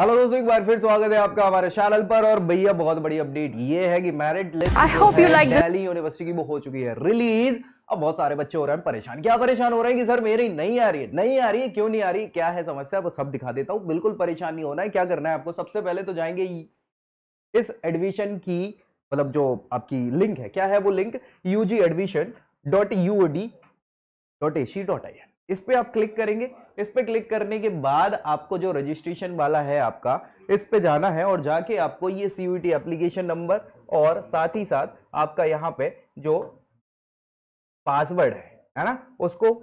hello दोस्तों एक बार फिर स्वागत है आपका हमारे चैनल पर और भैया बहुत बड़ी अपडेट ये है कि मैरिट लिस्ट आई दिल्ली यूनिवर्सिटी की वो हो चुकी है रिलीज अब बहुत सारे बच्चे हो रहे हैं परेशान क्या परेशान हो रहे हैं कि सर मेरी नहीं आ रही है नहीं आ रही है क्यों नहीं आ रही है क्या है समस्या वो सब दिखा देता हूँ बिल्कुल परेशान नहीं होना है क्या करना है आपको सबसे पहले तो जाएंगे इस एडमिशन की मतलब जो आपकी लिंक है क्या है वो link U G admission dot U D dot A C dot I इस पर आप क्लिक करेंगे इस पर क्लिक करने के बाद आपको जो रजिस्ट्रेशन वाला है आपका इस पे जाना है और जाके आपको ये सी यू एप्लीकेशन नंबर और साथ ही साथ आपका यहाँ पे जो पासवर्ड है है ना उसको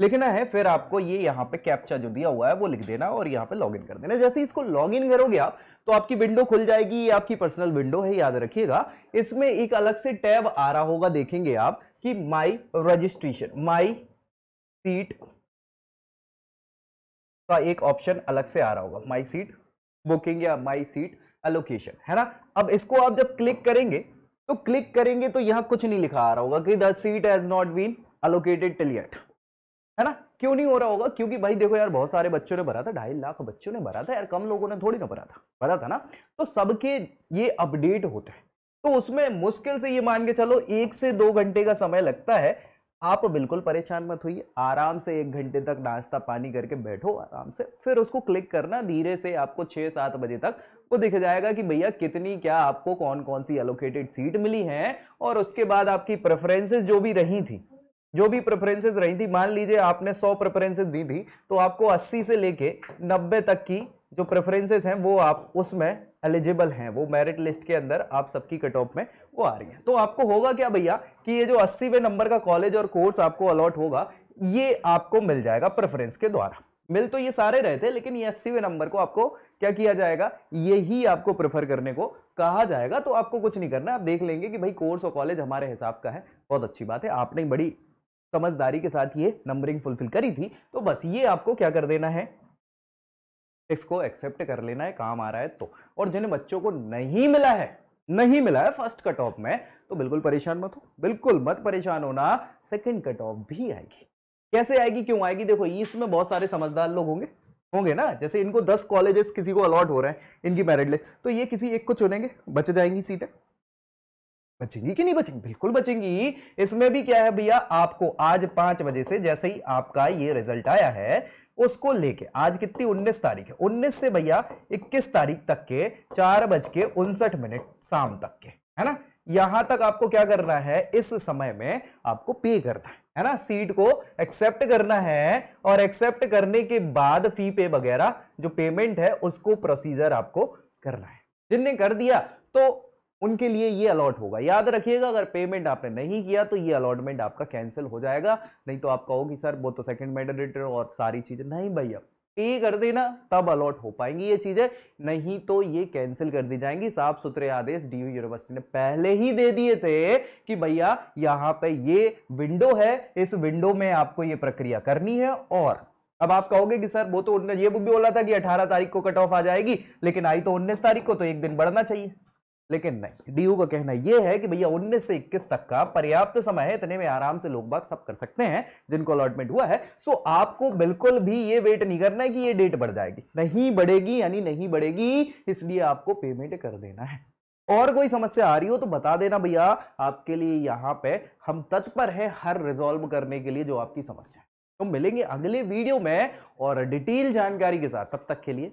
लिखना है फिर आपको ये यहाँ पे कैप्चा जो दिया हुआ है वो लिख देना और यहाँ पे लॉगिन कर देना जैसे इसको लॉगिन करोगे आप तो आपकी विंडो खुल जाएगी ये आपकी पर्सनल विंडो है याद रखिएगा इसमें एक अलग से टैब आ रहा होगा देखेंगे आप कि माई रजिस्ट्रेशन माई सीट का एक ऑप्शन अलग से आ रहा होगा माई सीट बुकिंग या माई सीट अलोकेशन है ना अब इसको आप जब क्लिक करेंगे तो क्लिक करेंगे तो यहां कुछ नहीं लिखा आ रहा होगा कि the seat has not been allocated till yet है ना क्यों नहीं हो रहा होगा क्योंकि भाई देखो यार बहुत सारे बच्चों ने भरा था ढाई लाख बच्चों ने भरा था यार कम लोगों ने थोड़ी ना भरा था भरा था ना तो सबके ये अपडेट होते हैं तो उसमें मुश्किल से ये मान के चलो एक से दो घंटे का समय लगता है आप बिल्कुल परेशान मत हुई आराम से एक घंटे तक नाश्ता पानी करके बैठो आराम से फिर उसको क्लिक करना धीरे से आपको छः सात बजे तक वो दिख जाएगा कि भैया कितनी क्या आपको कौन कौन सी एलोकेटेड सीट मिली है और उसके बाद आपकी प्रेफरेंसेस जो भी रही थी जो भी प्रेफरेंसेज रही थी मान लीजिए आपने 100 प्रेफरेंसेज दी थी तो आपको 80 से लेके 90 तक की जो प्रेफरेंसेस हैं वो आप उसमें एलिजिबल हैं वो मेरिट लिस्ट के अंदर आप सबकी कट ऑफ में वो आ रही है तो आपको होगा क्या भैया कि ये जो अस्सीवें नंबर का कॉलेज और कोर्स आपको अलॉट होगा ये आपको मिल जाएगा प्रेफरेंस के द्वारा मिल तो ये सारे रहे थे लेकिन ये अस्सीवें नंबर को आपको क्या किया जाएगा ये ही आपको प्रेफर करने को कहा जाएगा तो आपको कुछ नहीं करना आप देख लेंगे कि भाई कोर्स और कॉलेज हमारे हिसाब का है बहुत अच्छी बात है आपने बड़ी समझदारी के साथ ये नंबरिंग फुलफिल करी थी तो बस ये आपको क्या कर देना है इसको एक्सेप्ट कर लेना है काम आ रहा है तो और जिन बच्चों को नहीं मिला है नहीं मिला है फर्स्ट कट ऑफ में तो बिल्कुल परेशान मत हो बिल्कुल मत परेशान होना सेकंड कट ऑफ भी आएगी कैसे आएगी क्यों आएगी देखो इसमें बहुत सारे समझदार लोग होंगे होंगे ना जैसे इनको दस कॉलेजेस किसी को अलॉट हो रहे हैं इनकी मेरिट लिस्ट तो ये किसी एक को चुनेंगे बच जाएंगी सीटें बचेंगी कि नहीं बचेंगी बिल्कुल बचेंगी इसमें भी क्या है भैया आपको आज पांच बजे से जैसे ही आपका ये रिजल्ट आया है उसको लेके आज कितनी उन्नीस तारीख है उन्नीस से भैया इक्कीस तारीख तक के चार बज के उनसठ मिनट शाम तक के है ना यहां तक आपको क्या करना है इस समय में आपको पे करना है ना सीट को एक्सेप्ट करना है और एक्सेप्ट करने के बाद फी पे वगैरह जो पेमेंट है उसको प्रोसीजर आपको करना है जिनने कर दिया तो उनके लिए ये अलॉट होगा याद रखिएगा अगर पेमेंट आपने नहीं किया तो ये अलॉटमेंट आपका कैंसिल हो जाएगा नहीं तो आप कहोगे सर वो तो सेकंड रिटर्न और सारी चीज़ें नहीं भैया पे कर देना तब अलॉट हो पाएंगी ये चीज़ें नहीं तो ये कैंसिल कर दी जाएंगी साफ सुथरे आदेश डी यूनिवर्सिटी ने पहले ही दे दिए थे कि भैया यहाँ पे ये विंडो है इस विंडो में आपको ये प्रक्रिया करनी है और अब आप कहोगे कि सर वो तो ये भी बोला था कि 18 तारीख को कट ऑफ आ जाएगी लेकिन आई तो 19 तारीख को तो एक दिन बढ़ना चाहिए लेकिन नहीं डीयू का कहना यह है कि भैया 19 से 21 तक का पर्याप्त समय है इतने में आराम से लोग बाग सब कर सकते हैं जिनको अलॉटमेंट हुआ है सो आपको बिल्कुल भी ये वेट नहीं करना है कि ये डेट बढ़ जाएगी नहीं बढ़ेगी यानी नहीं बढ़ेगी इसलिए आपको पेमेंट कर देना है और कोई समस्या आ रही हो तो बता देना भैया आपके लिए यहां पर हम तत्पर है हर रिजोल्व करने के लिए जो आपकी समस्या है तो मिलेंगे अगले वीडियो में और डिटेल जानकारी के साथ तब तक के लिए